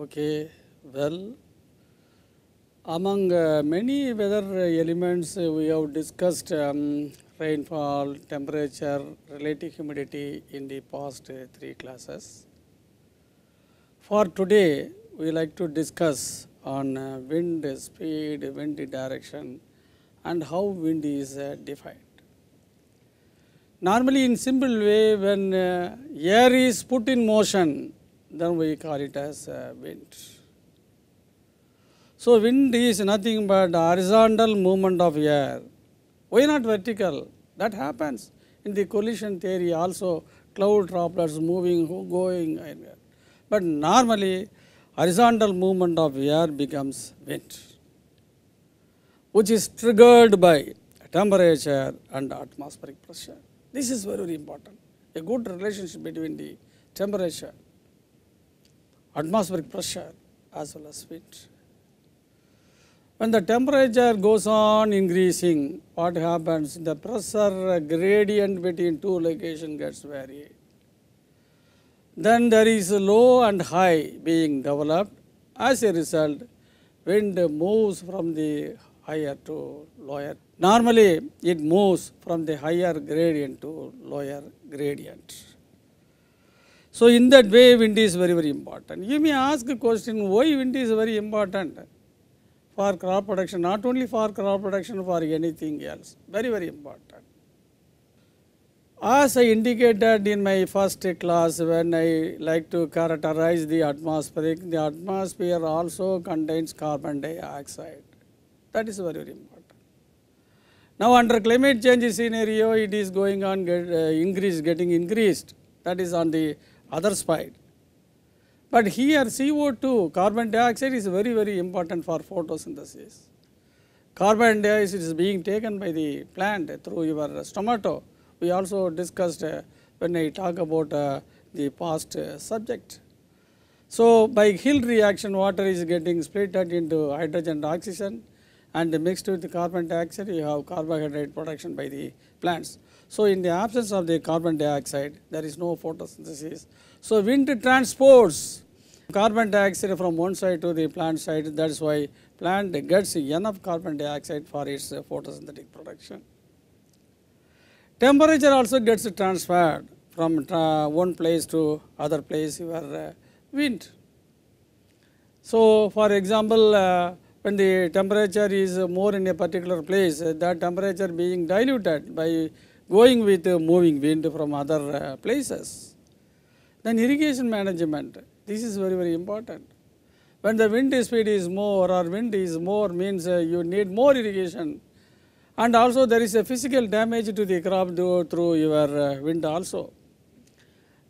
Okay, well, among uh, many weather elements uh, we have discussed um, rainfall, temperature, relative humidity in the past uh, three classes. For today, we like to discuss on uh, wind speed, wind direction and how wind is uh, defined. Normally in simple way when uh, air is put in motion, then we call it as uh, wind. So wind is nothing but horizontal movement of air. Why not vertical? That happens in the collision theory also cloud droplets moving, going. But normally horizontal movement of air becomes wind which is triggered by temperature and atmospheric pressure. This is very, very important. A good relationship between the temperature atmospheric pressure as well as heat. When the temperature goes on increasing, what happens? The pressure gradient between two locations gets varied. Then there is low and high being developed. As a result, wind moves from the higher to lower. Normally, it moves from the higher gradient to lower gradient. So in that way, wind is very, very important. You may ask a question, why wind is very important for crop production, not only for crop production, for anything else, very, very important. As I indicated in my first class, when I like to characterize the atmospheric, the atmosphere also contains carbon dioxide. That is very, very important. Now under climate change scenario, it is going on, get, uh, increase, getting increased. That is on the other side. But here CO2 carbon dioxide is very very important for photosynthesis. Carbon dioxide is being taken by the plant through your stomato. We also discussed uh, when I talk about uh, the past uh, subject. So, by Hill reaction water is getting split into hydrogen and oxygen and mixed with carbon dioxide you have carbohydrate production by the plants. So in the absence of the carbon dioxide, there is no photosynthesis. So wind transports carbon dioxide from one side to the plant side. That is why plant gets enough carbon dioxide for its photosynthetic production. Temperature also gets transferred from one place to other place where uh, wind. So for example, uh, when the temperature is more in a particular place, uh, that temperature being diluted by going with uh, moving wind from other uh, places. Then irrigation management, this is very, very important. When the wind speed is more or wind is more means uh, you need more irrigation and also there is a physical damage to the crop through your wind also.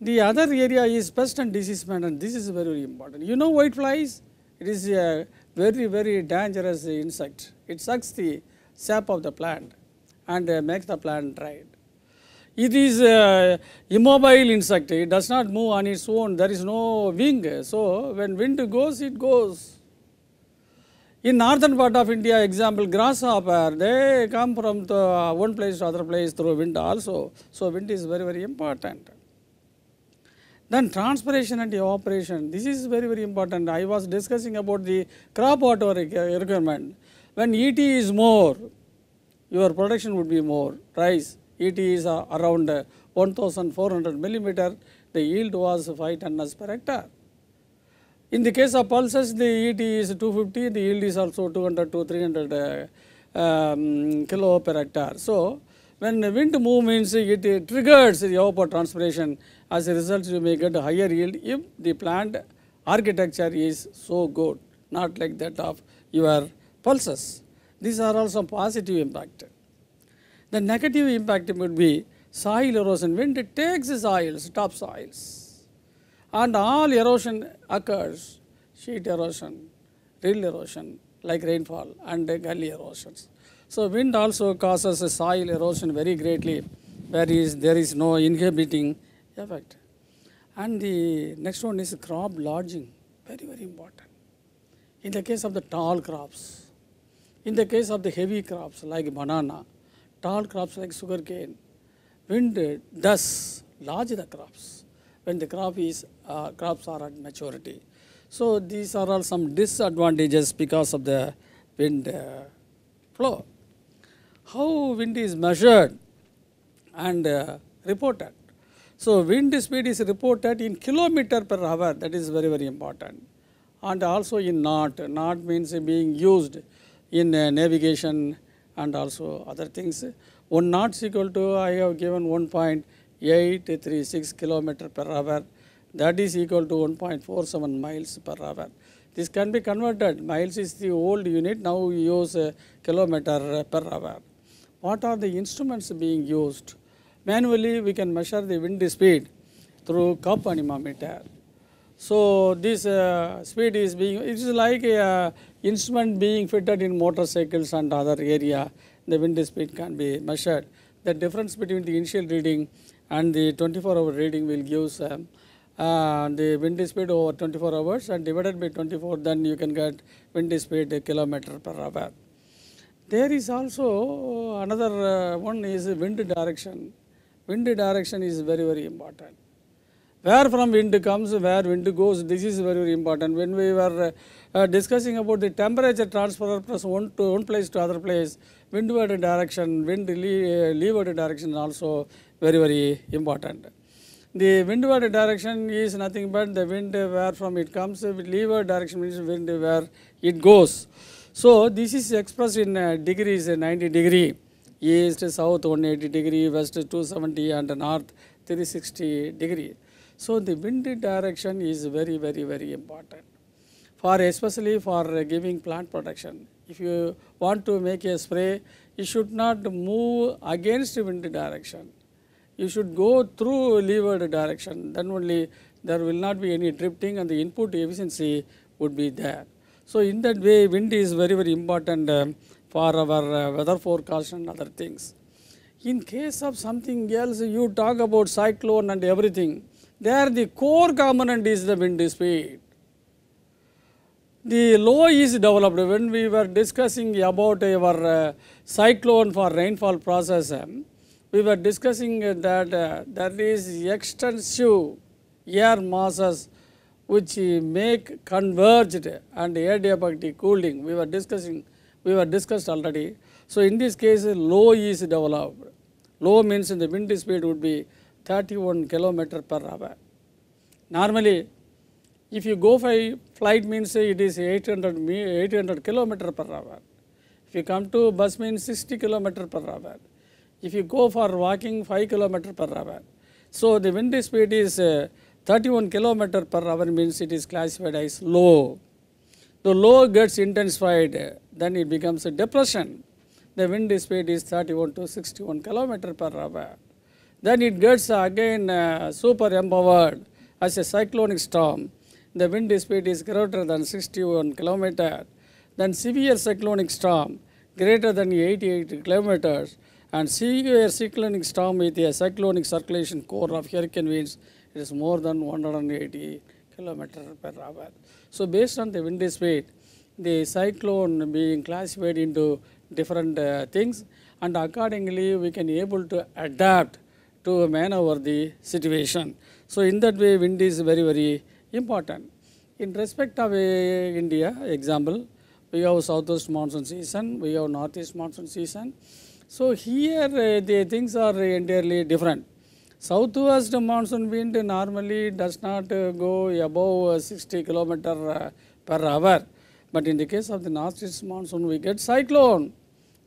The other area is pest and disease management, this is very, very important. You know white flies, it is a very, very dangerous insect. It sucks the sap of the plant and uh, make the plant right. It is uh, immobile insect, it does not move on its own, there is no wing. So, when wind goes, it goes. In northern part of India, example grasshopper, they come from the one place to other place through wind also. So, wind is very, very important. Then transpiration and evaporation, this is very, very important. I was discussing about the crop water requirement. When ET is more, your production would be more. Rice, it is around 1400 millimeter, the yield was 5 tonnes per hectare. In the case of pulses, the ET is 250, the yield is also 200 to 300 uh, um, kilo per hectare. So, when wind move means it, it triggers the evapotranspiration as a result you may get a higher yield if the plant architecture is so good, not like that of your pulses. These are also positive impact. The negative impact would be soil erosion. When it takes soils, top soils, and all erosion occurs, sheet erosion, rill erosion, like rainfall and gully erosions. So wind also causes soil erosion very greatly, where is there is no inhibiting effect. And the next one is crop lodging, very very important. In the case of the tall crops, in the case of the heavy crops like banana, tall crops like sugarcane, wind does large the crops, when the crop is, uh, crops are at maturity. So these are all some disadvantages because of the wind uh, flow. How wind is measured and uh, reported? So wind speed is reported in kilometer per hour. That is very very important, and also in knot. Knot means being used in uh, navigation and also other things. One knots equal to I have given 1.836 kilometer per hour. That is equal to 1.47 miles per hour. This can be converted. Miles is the old unit. Now we use kilometer uh, per hour. What are the instruments being used? Manually, we can measure the wind speed through cup anemometer. So this uh, speed is being, it is like a uh, instrument being fitted in motorcycles and other area, the wind speed can be measured. The difference between the initial reading and the 24 hour reading will give um, uh, uh, the wind speed over 24 hours and divided by 24 then you can get wind speed kilometer per hour. There is also uh, another uh, one is wind direction. Wind direction is very very important where from wind comes, where wind goes, this is very, very important. When we were uh, discussing about the temperature transfer plus one to one place to other place, windward direction, wind le uh, leeward direction also very, very important. The windward direction is nothing but the wind where from it comes, leeward direction means wind where it goes. So, this is expressed in uh, degrees, uh, 90 degree, east, south 180 degree, west 270 and north 360 degree. So, the wind direction is very very very important for especially for giving plant protection. If you want to make a spray, you should not move against wind direction. You should go through leeward direction, then only there will not be any drifting and the input efficiency would be there. So, in that way wind is very very important um, for our uh, weather forecast and other things. In case of something else you talk about cyclone and everything, there the core component is the wind speed. The low is developed when we were discussing about our uh, cyclone for rainfall process, um, we were discussing that uh, there is extensive air masses which make converged and adiabatic cooling. We were discussing, we were discussed already. So, in this case low is developed, low means the wind speed would be 31 kilometer per hour. Normally, if you go by flight means it is 800, 800 kilometer per hour. If you come to bus means 60 kilometer per hour. If you go for walking 5 kilometer per hour. So, the wind speed is uh, 31 kilometer per hour means it is classified as low. The low gets intensified, then it becomes a depression. The wind speed is 31 to 61 kilometer per hour. Then it gets again uh, super empowered as a cyclonic storm. The wind speed is greater than 61 kilometer. Then severe cyclonic storm greater than 88 kilometers and severe cyclonic storm with a cyclonic circulation core of hurricane winds it is more than 180 kilometers per hour. So based on the wind speed, the cyclone being classified into different uh, things and accordingly we can able to adapt to man over the situation. So in that way, wind is very, very important. In respect of uh, India, example, we have southwest monsoon season, we have northeast monsoon season. So here uh, the things are entirely different. Southwest monsoon wind normally does not uh, go above uh, 60 kilometer uh, per hour. But in the case of the northeast monsoon, we get cyclone.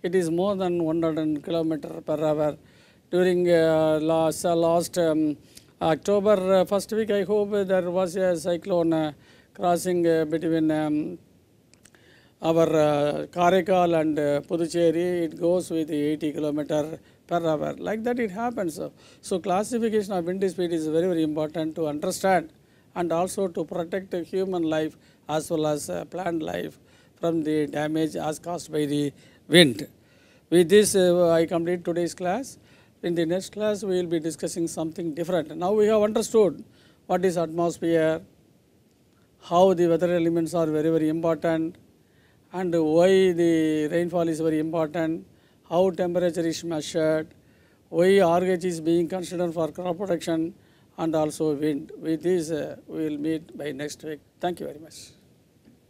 It is more than 100 kilometer per hour during uh, last, last um, October uh, first week, I hope there was a cyclone uh, crossing between um, our uh, and uh, Puducherry, it goes with 80 kilometer per hour. Like that it happens. So classification of wind speed is very, very important to understand and also to protect human life as well as uh, plant life from the damage as caused by the wind. With this, uh, I complete today's class. In the next class, we will be discussing something different. Now we have understood what is atmosphere, how the weather elements are very, very important, and why the rainfall is very important, how temperature is measured, why RH is being considered for crop production, and also wind. With this, uh, we will meet by next week. Thank you very much.